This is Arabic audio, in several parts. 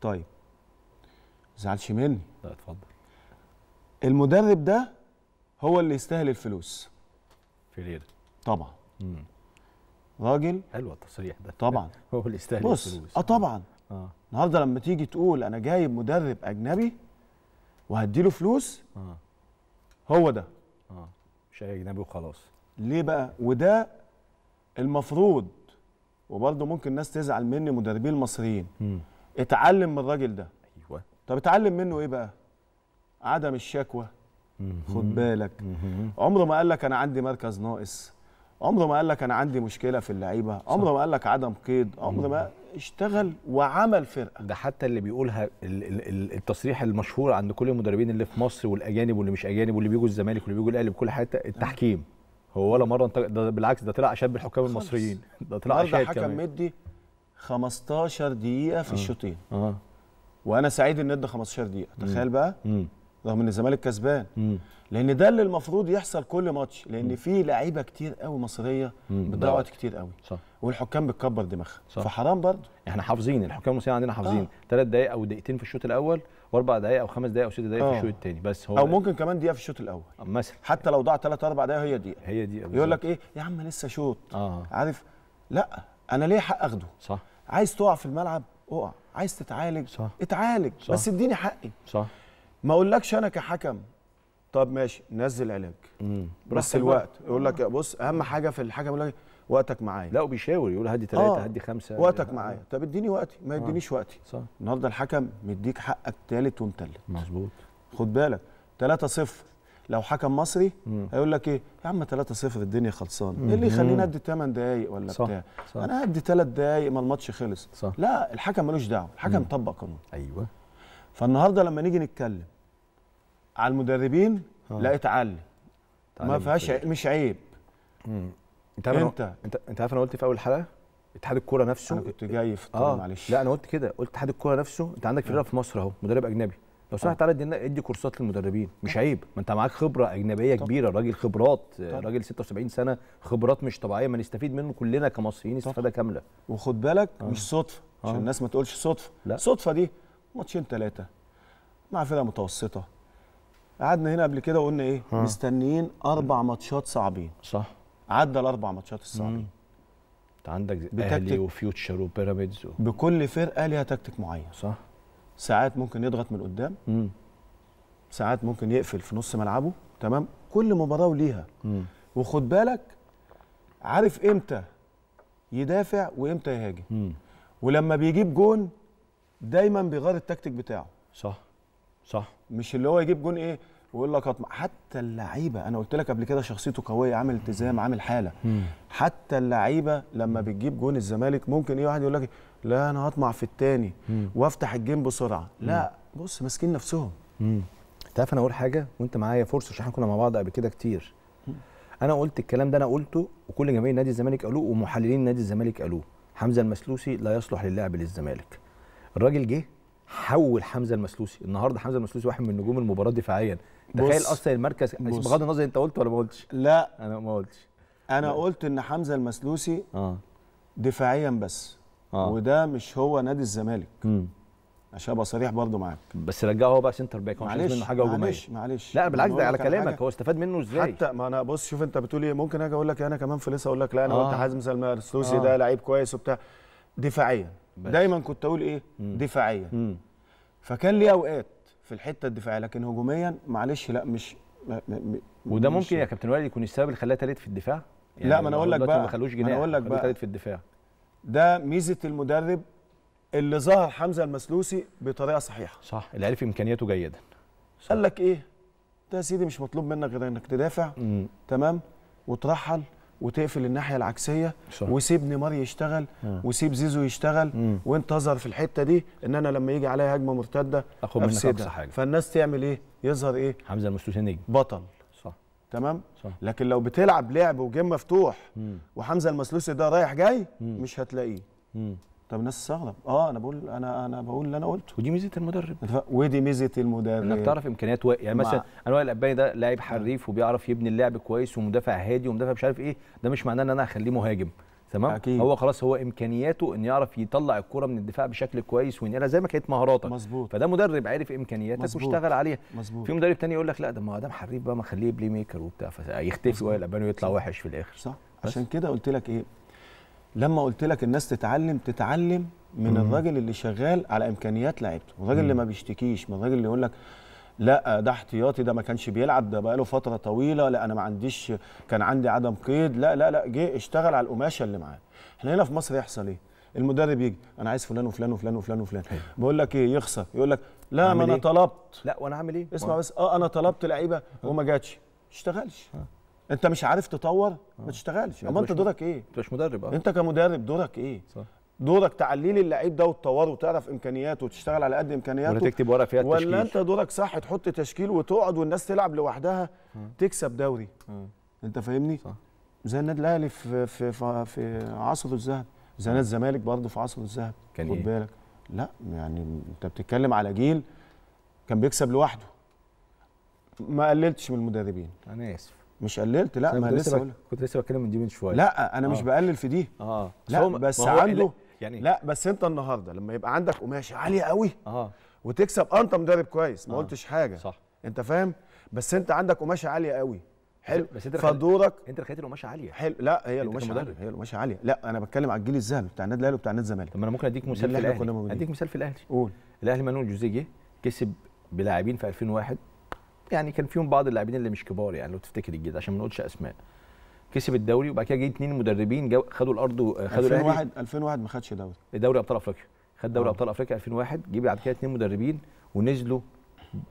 طيب ما تزعلش مني لا اتفضل المدرب ده هو اللي يستاهل الفلوس فيريرا طبعا مم. راجل حلو التصريح ده طبعا هو اللي يستاهل بص الفلوس اه طبعا اه النهارده لما تيجي تقول انا جايب مدرب اجنبي وهديله فلوس اه هو ده اه مش اي اجنبي وخلاص ليه بقى وده المفروض وبرضه ممكن الناس تزعل مني مدربين المصريين مم. اتعلم من الراجل ده ايوه طب اتعلم منه ايه بقى عدم الشكوى خد بالك عمره ما قال لك انا عندي مركز ناقص عمره ما قال لك انا عندي مشكله في اللعيبه عمره ما قال لك عدم قيد عمره ما اشتغل وعمل فرقه ده حتى اللي بيقولها التصريح المشهور عند كل المدربين اللي في مصر والاجانب واللي مش اجانب واللي بيجوا الزمالك واللي بيجوا الاهلي بكل حته آه. التحكيم هو ولا مره انت ده بالعكس ده طلع عشان بالحكام المصريين ده طلع عشان حكم مدي 15 دقيقه في آه. الشوطين آه. وانا سعيد ان ادى 15 دقيقه تخيل بقى مم. رغم ان الزمالك كسبان لان ده اللي المفروض يحصل كل ماتش لان مم. في لعيبه كتير قوي مصريه بتضيع وقت كتير قوي صح. والحكام بتكبر دماغها فحرام برضه احنا حافظين الحكام المصريين عندنا حافظين ثلاث آه. دقائق او دقيقتين في الشوط الاول واربع دقائق او خمس دقائق او ست دقائق آه. في الشوط الثاني بس هو او ممكن كمان دقيقه في الشوط الاول آه، مثلا حتى لو ضاع ثلاث اربع دقائق هي دقيقه هي دقيقه يقول لك ايه يا عم لسه شوط آه. عارف لا انا ليه حق اخده صح عايز تقع في الملعب اقع عايز تتعالج صح. اتعالج صح. بس اديني حقي صح ما اقولكش انا كحكم طب ماشي نزل علاج بس الوقت يقول لك بص اهم حاجه في الحكم يقول لك وقتك معايا لا وبيشاور يقول هدي ثلاثه آه. هدي خمسه وقتك آه. معايا طب اديني وقتي ما آه. يدينيش آه. وقتي صح النهارده الحكم مديك حقك ثالث ومثلث مظبوط خد بالك 3 0 لو حكم مصري هيقول لك ايه يا عم 3-0 الدنيا خلصانه ايه اللي يخليني ادي 8 دقائق ولا صح بتاع صح انا هدي 3 دقائق ما الماتش خلص صح لا الحكم ملوش دعوه الحكم طبق قانون ايوه فالنهارده لما نيجي نتكلم على المدربين ها. آه. لا اتعلي ما فيهاش مش عيب انت عارف انت انت, انت عارف انا قلت في اول حلقه اتحاد الكوره نفسه انا كنت جاي في آه. معلش لا انا قلت كده قلت اتحاد الكوره نفسه انت عندك فرقه آه. في مصر اهو مدرب اجنبي لو سمحت تعالى آه. ادينا ادي كورسات للمدربين مش عيب ما انت معاك خبره اجنبيه طب. كبيره راجل خبرات طب. راجل 76 سنه خبرات مش طبيعيه ما نستفيد منه كلنا كمصريين استفاده كامله وخد بالك آه. مش صدفه عشان آه. الناس ما تقولش صدفه لا. صدفه دي ماتشين ثلاثه مع فرقه متوسطه قعدنا هنا قبل كده وقلنا ايه آه. مستنيين اربع ماتشات صعبين صح عدى الاربع ماتشات الصعبين انت عندك اهلي وفيوتشر وبيراميدز و... بكل فرقه ليها تكتيك معين صح ساعات ممكن يضغط من قدام مم. ساعات ممكن يقفل في نص ملعبه تمام كل مباراه وليها مم. وخد بالك عارف امتى يدافع وامتى يهاجم مم. ولما بيجيب جون دايما بيغير التكتيك بتاعه صح صح مش اللي هو يجيب جون ايه ويقول لك أطمع. حتى اللعيبه انا قلت لك قبل كده شخصيته قويه عامل التزام عامل حاله مم. حتى اللعيبه لما بتجيب جون الزمالك ممكن ايه واحد يقول لك لا انا هطمع في الثاني وافتح الجيم بسرعه مم. لا بص ماسكين نفسهم تعرف انا اقول حاجه وانت معايا فرصه عشان احنا كنا مع بعض قبل كده كتير مم. انا قلت الكلام ده انا قلته وكل جماهير نادي الزمالك قالوه ومحللين نادي الزمالك قالوه حمزه المسلوسي لا يصلح للعب للزمالك الراجل جه حول حمزه المسلوسي النهارده حمزه المسلوسي واحد من نجوم المباراه دفاعيا تخيل اصلا المركز بغض النظر انت قلت ولا ما قلتش لا انا ما قلتش انا لا. قلت ان حمزه المسلوسي اه دفاعيا بس آه. وده مش هو نادي الزمالك امم عشان ابقى صريح برضه معاك بس رجعه هو بقى سنتر باك هو مش منه حاجه هجوميه معلش معلش لا بالعكس ده على كلامك هو استفاد منه ازاي حتى ما انا بص شوف انت بتقول ايه ممكن اجي اقول لك انا كمان في لسه اقول لك لا انا آه. قلت حازم السوسي آه. ده لعيب كويس وبتاع دفاعيا دايما كنت اقول ايه مم. دفاعيا مم. فكان ليه اوقات في الحته الدفاعيه لكن هجوميا معلش لا مش م... م... وده ممكن يا كابتن وائل يكون السبب اللي خلاه تالت في الدفاع يعني لا ما انا اقول لك بقى ما خلوش جناح انا اقول لك بقى في الدفاع ده ميزه المدرب اللي ظهر حمزه المسلوسي بطريقه صحيحه صح اللي عرف امكانياته جيدا قال لك ايه ده يا سيدي مش مطلوب منك غير انك تدافع مم. تمام وترحل وتقفل الناحيه العكسيه صح. وسيب نيمار يشتغل م. آه. وسيب زيزو يشتغل م. وانتظر في الحته دي ان انا لما يجي عليا هجمه مرتده اخد منك اقصى حاجه فالناس تعمل ايه؟ يظهر ايه؟ حمزه المستوشي نجم بطل تمام؟ صح. لكن لو بتلعب لعب وجيم مفتوح م. وحمزه المسلوسي ده رايح جاي م. مش هتلاقيه طب الناس تستغرب اه انا بقول انا انا بقول اللي انا قلته ودي ميزه المدرب ودي ميزه المدرب انك تعرف امكانيات و... يعني مثلا وائل الاباني ده لاعب حريف وبيعرف يبني اللعب كويس ومدافع هادي ومدافع مش عارف ايه ده مش معناه ان انا اخليه مهاجم تمام أكيد. هو خلاص هو امكانياته ان يعرف يطلع الكره من الدفاع بشكل كويس وينقلها زي ما كانت مهاراتك مظبوط فده مدرب عارف امكانياتك واشتغل عليها مزبوط. في مدرب تاني يقول لك لا ده ما ده حريف بقى ما خليه بلي ميكر وبتاع فيختفي وائل الاباني ويطلع وحش في الاخر صح عشان كده قلت لك ايه لما قلت لك الناس تتعلم تتعلم من مم. الراجل اللي شغال على امكانيات لعيبته الراجل اللي ما بيشتكيش من الراجل اللي يقول لك لا ده احتياطي ده ما كانش بيلعب ده بقاله فتره طويله لا انا ما عنديش كان عندي عدم قيد لا لا لا جه اشتغل على القماشه اللي معاه احنا هنا في مصر يحصل ايه المدرب يجي انا عايز فلان وفلان وفلان وفلان وفلان بقول لك ايه يخسر يقول لك لا ما انا إيه؟ طلبت لا وانا عامل ايه اسمع بس اه انا طلبت لعيبه آه. وما جاتش ما اشتغلش آه. انت مش عارف تطور ما آه. تشتغلش يعني امال انت دورك ايه انت مش مدرب اه انت كمدرب دورك ايه صح. دورك تعليل اللعيب ده وتطوره وتعرف امكانياته وتشتغل على قد امكانياته ولا تكتب ورق فيها التشكيل ولا انت دورك صح تحط تشكيل وتقعد والناس تلعب لوحدها تكسب دوري م. انت فاهمني صح. زي النادي الاهلي في في في, عصر الذهب زي نادي الزمالك برضه في عصر الذهب كان خد إيه؟ بالك لا يعني انت بتتكلم على جيل كان بيكسب لوحده ما قللتش من المدربين انا اسف مش قللت لا ما لسه كنت لسه بتكلم من دي من شويه لا انا آه. مش بقلل في دي اه لا بس إيه عنده يعني لا بس انت النهارده لما يبقى عندك قماشه عاليه قوي اه وتكسب انت مدرب كويس ما آه. قلتش حاجه صح انت فاهم بس انت عندك قماشه عاليه قوي حلو بس انت فدورك انت خليت القماشه عاليه حلو لا هي القماشه عاليه هي القماشه عاليه لا انا بتكلم على الجيل الذهبي بتاع النادي الاهلي وبتاع النادي الزمالك طب انا ممكن اديك مثال في الاهلي اديك مثال في الاهلي قول الاهلي مانويل جوزيه كسب بلاعبين في 2001 يعني كان فيهم بعض اللاعبين اللي مش كبار يعني لو تفتكر الجيل عشان ما نقولش اسماء كسب الدوري وبعد كده جه اثنين مدربين جو خدوا الارض خدوا 2001 2001 ما خدش دوري دوري ابطال افريقيا خد دوري آه. ابطال افريقيا 2001 جه بعد كده اثنين مدربين ونزلوا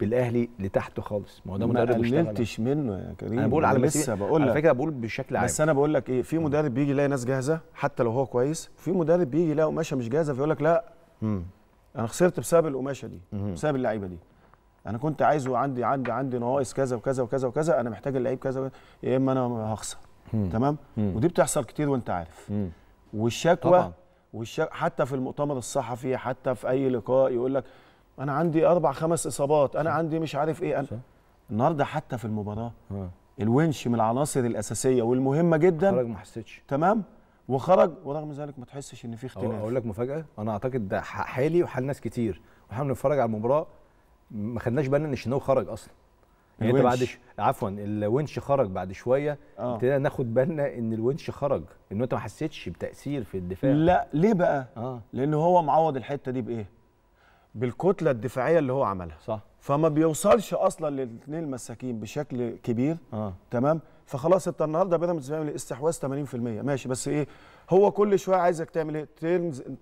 بالاهلي لتحت خالص ما هو ده مدرب ما قللتش منه يا كريم انا بقول على لسه إيه، بقول لك على فكره بقول بشكل عام بس انا بقول لك ايه في مدرب بيجي يلاقي ناس جاهزه حتى لو هو كويس في مدرب بيجي يلاقي قماشه مش جاهزه فيقول لك لا مم. انا خسرت بسبب القماشه دي بسبب اللعيبه دي انا كنت عايزه عندي عندي عندي نواقص كذا وكذا وكذا وكذا انا محتاج اللعيب كذا يا اما انا هخسر تمام ودي بتحصل كتير وانت عارف مم. والشكوى طبعا. والشك... حتى في المؤتمر الصحفي حتى في اي لقاء يقول لك انا عندي اربع خمس اصابات انا عندي مش عارف ايه انا النهارده حتى في المباراه آه. الونش من العناصر الاساسيه والمهمه جدا خرج ما حسيتش تمام وخرج ورغم ذلك ما تحسش ان في اختلاف اقول لك مفاجاه انا اعتقد ده حالي وحال ناس كتير واحنا بنتفرج على المباراه ما خدناش بالنا ان الشناوي خرج اصلا يعني الونش. انت بعد ش... عفوا الونش خرج بعد شويه ابتدينا آه. ناخد بالنا ان الونش خرج ان انت ما حسيتش بتاثير في الدفاع لا ليه بقى؟ آه. لان هو معوض الحته دي بايه؟ بالكتله الدفاعيه اللي هو عملها صح فما بيوصلش اصلا للاثنين المساكين بشكل كبير آه. تمام فخلاص انت النهارده بيراميدز بيعمل إيه؟ استحواذ 80% ماشي بس ايه هو كل شويه عايزك تعمل ايه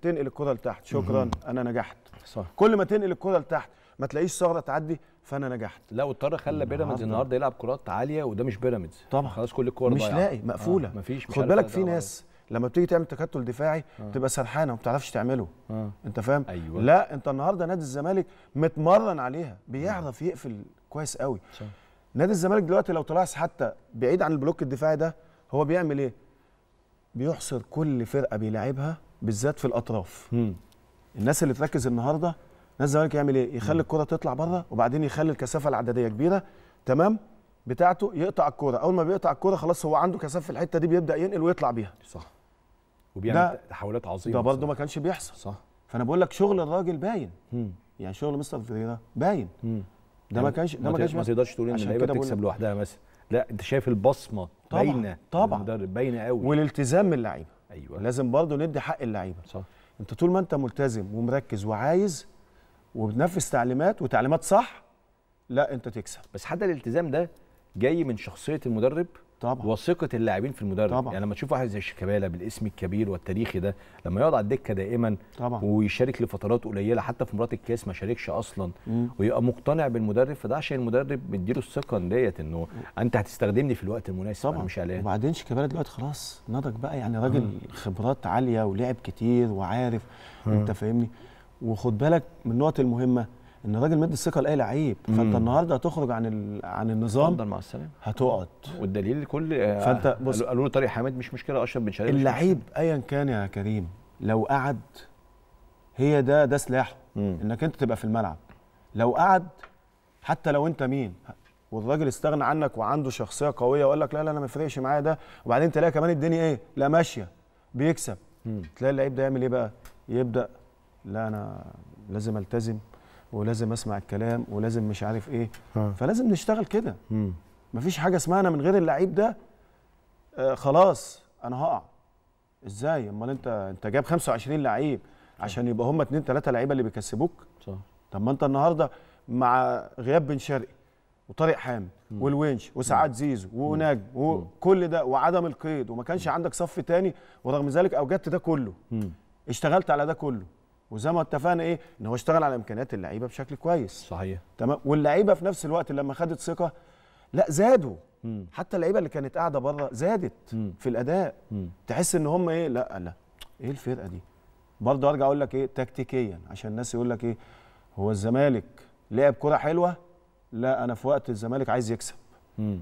تنقل الكره لتحت شكرا انا نجحت صح كل ما تنقل الكره لتحت ما تلاقيش ثغره تعدي فانا نجحت لا واضطر خلى بيراميدز النهارده يلعب كرات عاليه وده مش بيراميدز طبعا خلاص كل الكور مش لاقي مقفوله آه. مفيش خد بالك إيه في ناس لما بتيجي تعمل تكتل دفاعي آه. بتبقى سرحانه وما بتعرفش تعمله آه. انت فاهم أيوة. لا انت النهارده نادي الزمالك متمرن عليها بيعرف يقفل كويس قوي صح. نادي الزمالك دلوقتي لو طلعت حتى بعيد عن البلوك الدفاعي ده هو بيعمل ايه بيحصر كل فرقه بيلاعبها بالذات في الاطراف م. الناس اللي تركز النهارده نادي الزمالك يعمل ايه؟ يخلي الكره تطلع بره وبعدين يخلي الكثافه العدديه كبيره تمام بتاعته يقطع الكوره اول ما بيقطع الكوره خلاص هو عنده كثافه في الحته دي بيبدا ينقل ويطلع بيها صح وبيعمل تحولات عظيمه ده برده ما كانش بيحصل صح فانا بقول لك شغل الراجل باين مم. يعني شغل مستر فيريرا باين ده يعني ما كانش ده ما كانش ما تقدرش تقول ان اللعيبه بتكسب لوحدها مثلا لا انت شايف البصمه باينه طبعا المدرب باينه قوي والالتزام من اللعيبه ايوه لازم برضه ندي حق اللعيبه صح انت طول ما انت ملتزم ومركز وعايز وبتنفذ تعليمات وتعليمات صح لا انت تكسب بس حتى الالتزام ده جاي من شخصيه المدرب طبعا وثقه اللاعبين في المدرب طبعا. يعني لما تشوف واحد زي شيكابالا بالاسم الكبير والتاريخي ده لما يقعد على الدكه دائما طبعا. ويشارك لفترات قليله حتى في مباراه الكاس ما شاركش اصلا مم. ويبقى مقتنع بالمدرب فده عشان المدرب مديله الثقه ديت انه انت هتستخدمني في الوقت المناسب طبعا مش عليها وبعدين شيكابالا دلوقتي خلاص نضج بقى يعني راجل خبرات عاليه ولعب كتير وعارف مم. انت فاهمني وخد بالك من النقط المهمه ان الراجل مد الثقه لاي لعيب فانت النهارده هتخرج عن ال... عن النظام اتفضل مع السلامه هتقعد والدليل كل آه، فانت بص قالوا له طارق حامد مش مشكله اشرف بن شرقي اللعيب ايا كان يا كريم لو قعد هي ده ده سلاحه انك انت تبقى في الملعب لو قعد حتى لو انت مين والراجل استغنى عنك وعنده شخصيه قويه وقال لك لا لا انا ما يفرقش معايا ده وبعدين تلاقي كمان الدنيا ايه لا ماشيه بيكسب تلاقي اللعيب ده يعمل ايه بقى يبدا لا انا لازم التزم ولازم اسمع الكلام ولازم مش عارف ايه ها. آه. فلازم نشتغل كده مفيش حاجه اسمها انا من غير اللعيب ده آه خلاص انا هقع ازاي امال انت انت جايب 25 لعيب عشان يبقى هم اتنين تلاته لعيبه اللي بيكسبوك صح طب ما انت النهارده مع غياب بن شرقي وطارق حامد والونش وسعاد زيزو وناج وكل ده وعدم القيد وما كانش عندك صف تاني ورغم ذلك اوجدت ده كله اشتغلت على ده كله وزي ما اتفقنا ايه ان هو اشتغل على امكانيات اللعيبه بشكل كويس صحيح تمام واللعيبه في نفس الوقت لما خدت ثقه لا زادوا مم. حتى اللعيبه اللي كانت قاعده بره زادت مم. في الاداء مم. تحس ان هم ايه لا لا ايه الفرقه دي برضه ارجع اقول لك ايه تكتيكيا عشان الناس يقول لك ايه هو الزمالك لعب كره حلوه لا انا في وقت الزمالك عايز يكسب مم.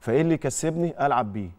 فايه اللي يكسبني العب بيه